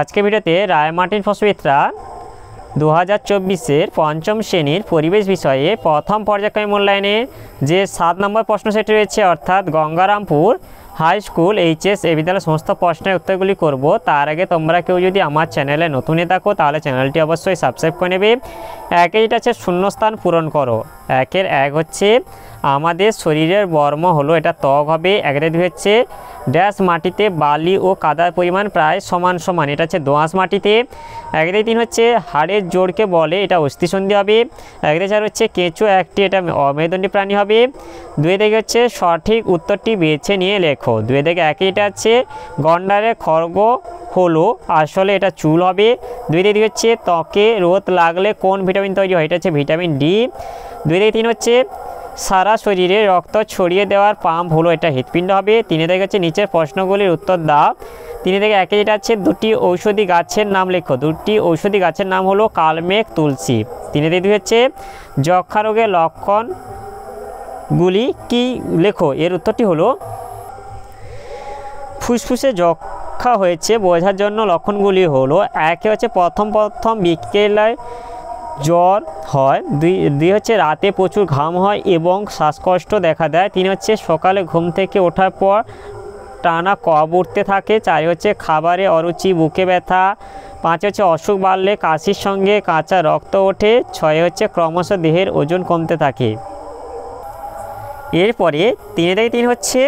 আজকে ভিডিওতে রায়মাটির ফসবিতরা দু হাজার চব্বিশের পঞ্চম শ্রেণীর পরিবেশ বিষয়ে প্রথম পর্যায়ক্রমী মূল্যায়নে যে সাত নম্বর প্রশ্ন সেটি রয়েছে অর্থাৎ গঙ্গারামপুর হাই স্কুল এইচএস এ বিদ্যালয়ের সমস্ত প্রশ্নের উত্তরগুলি করব তার আগে তোমরা কেউ যদি আমার চ্যানেলে নতুন থাকো তাহলে চ্যানেলটি অবশ্যই সাবস্ক্রাইব করে নেবে একই এটা আছে শূন্যস্থান পূরণ করো একের এক হচ্ছে আমাদের শরীরের বর্ম হলো এটা ত্বক হবে একের দুই হচ্ছে ড্যাশ মাটিতে বালি ও কাদার পরিমাণ প্রায় সমান সমান এটা হচ্ছে দোঁয়াশ মাটিতে একের তিন হচ্ছে হাড়ের জোরকে বলে এটা অস্থিসন্ধি হবে একের চার হচ্ছে কেঁচো একটি এটা অমেরুদণ্ডী প্রাণী হবে দুয়ে থেকে হচ্ছে সঠিক উত্তরটি বেছে নিয়ে লেখো দুয়ে থেকে একই এটা হচ্ছে গন্ডারে খর্গ হলো আসলে এটা চুল হবে দুই থেকে হচ্ছে ত্বকে রোদ লাগলে কোন ভিটামিন তৈরি হয় এটা হচ্ছে ভিটামিন ডি দুই থেকে তিন হচ্ছে সারা শরীরে রক্ত ছড়িয়ে দেওয়ার পাম্প হলো এটা হৃৎপিণ্ড হবে তিনে থেকে হচ্ছে নিচের প্রশ্নগুলির উত্তর দাও তিনি থেকে একে যেটা আছে দুটি ঔষধি গাছের নাম লেখো দুটি ঔষধি গাছের নাম হলো কালমেঘ তুলসী তিনি থেকে দুই হচ্ছে যক্ষা রোগের লক্ষণগুলি কি লেখো এর উত্তরটি হলো ফুসফুসে যক্ষা হয়েছে বোঝার জন্য লক্ষণগুলি হলো একে হচ্ছে প্রথম প্রথম বিকেলায় জ্বর হয় দুই দুই হচ্ছে রাতে প্রচুর ঘাম হয় এবং শ্বাসকষ্ট দেখা দেয় তিন হচ্ছে সকালে ঘুম থেকে ওঠার পর টানা কব উঠতে থাকে চার হচ্ছে খাবারে অরুচি বুকে ব্যথা পাঁচ হচ্ছে অসুখ বাড়লে কাশির সঙ্গে কাঁচা রক্ত ওঠে ছয় হচ্ছে ক্রমশ দেহের ওজন কমতে থাকে এরপরে তিনে থেকে তিন হচ্ছে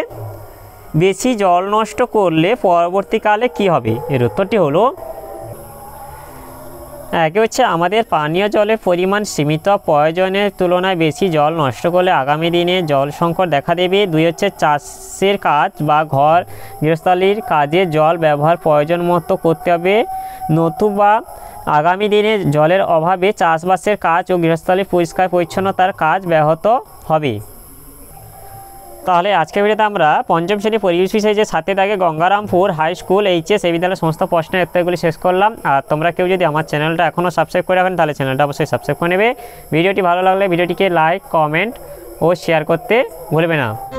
বেশি জল নষ্ট করলে পরবর্তীকালে কি হবে এর উত্তরটি হলো আগে হচ্ছে আমাদের পানীয় জলের পরিমাণ সীমিত প্রয়োজনের তুলনায় বেশি জল নষ্ট করলে আগামী দিনে জল সংকট দেখা দেবে দুই হচ্ছে চাষের কাজ বা ঘর গৃহস্থালির কাজে জল ব্যবহার প্রয়োজন মতো করতে হবে নতুবা আগামী দিনে জলের অভাবে চাষবাসের কাজ ও গৃহস্থালী পরিষ্কার পরিচ্ছন্নতার কাজ ব্যাহত হবে তাহলে আজকের ভিডিওতে আমরা পঞ্চম শ্রেণী পরিবেশ বিষয়ে যে সাথে থাকে গঙ্গারামপুর হাই স্কুল এইচএস এই বিদ্যালয়ের সমস্ত প্রশ্নের উত্তরগুলি শেষ করলাম আর তোমরা কেউ যদি আমার চ্যানেলটা এখনও সাবস্ক্রাইব করে রাখেন তাহলে চ্যানেলটা অবশ্যই সাবস্ক্রাইব করে নেবে ভিডিওটি ভালো লাগলে ভিডিওটিকে লাইক কমেন্ট ও শেয়ার করতে ভুলবে না